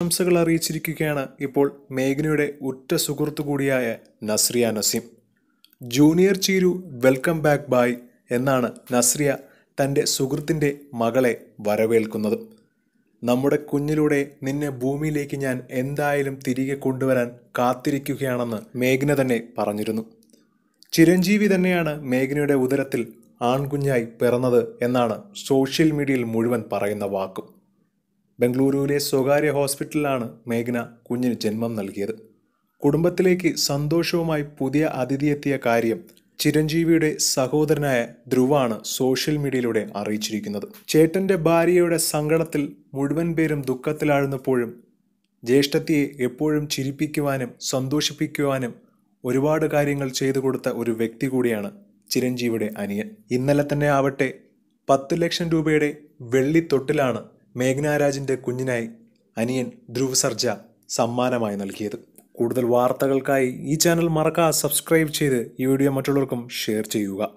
ആശംസകൾ അറിയിച്ചിരിക്കുകയാണ് ഇപ്പോൾ മേഘനയുടെ ഉറ്റ സുഹൃത്തു കൂടിയായ Nazriya Nazim junior Chiru welcome back ബായ് എന്നാണ് നസ്രിയ തൻ്റെ സുഹൃത്തിൻ്റെ മകളെ വരവേൽക്കുന്നത് നമ്മുടെ കുഞ്ഞിലൂടെ നിന്നെ ഭൂമിയിലേക്ക് ഞാൻ എന്തായാലും തിരികെ കൊണ്ടുവരാൻ കാത്തിരിക്കുകയാണെന്ന് മേഘന തന്നെ പറഞ്ഞിരുന്നു ചിരഞ്ജീവി തന്നെയാണ് മേഘനയുടെ ഉദരത്തിൽ ആൺകുഞ്ഞായി പിറന്നത് എന്നാണ് സോഷ്യൽ മീഡിയയിൽ മുഴുവൻ പറയുന്ന വാക്കും ബംഗളൂരുവിലെ സ്വകാര്യ ഹോസ്പിറ്റലിലാണ് മേഘ്ന കുഞ്ഞിന് ജന്മം നൽകിയത് കുടുംബത്തിലേക്ക് സന്തോഷവുമായി പുതിയ അതിഥിയെത്തിയ കാര്യം ചിരഞ്ജീവിയുടെ സഹോദരനായ ധ്രുവാണ് സോഷ്യൽ മീഡിയയിലൂടെ അറിയിച്ചിരിക്കുന്നത് ചേട്ടൻ്റെ ഭാര്യയുടെ സങ്കടത്തിൽ മുഴുവൻ പേരും ദുഃഖത്തിലാഴുന്നപ്പോഴും ജ്യേഷ്ഠത്തിയെ എപ്പോഴും ചിരിപ്പിക്കുവാനും സന്തോഷിപ്പിക്കുവാനും ഒരുപാട് കാര്യങ്ങൾ ചെയ്തു കൊടുത്ത ഒരു വ്യക്തി കൂടിയാണ് ചിരഞ്ജീവിയുടെ അനിയൻ ഇന്നലെ തന്നെ ആവട്ടെ പത്ത് ലക്ഷം രൂപയുടെ വെള്ളിത്തൊട്ടിലാണ് മേഘ്നാരാജിൻ്റെ കുഞ്ഞിനായി അനിയൻ ധ്രുവ് സർജ സമ്മാനമായി നൽകിയത് കൂടുതൽ വാർത്തകൾക്കായി ഈ ചാനൽ മറക്കാതെ സബ്സ്ക്രൈബ് ചെയ്ത് ഈ വീഡിയോ മറ്റുള്ളവർക്കും ഷെയർ ചെയ്യുക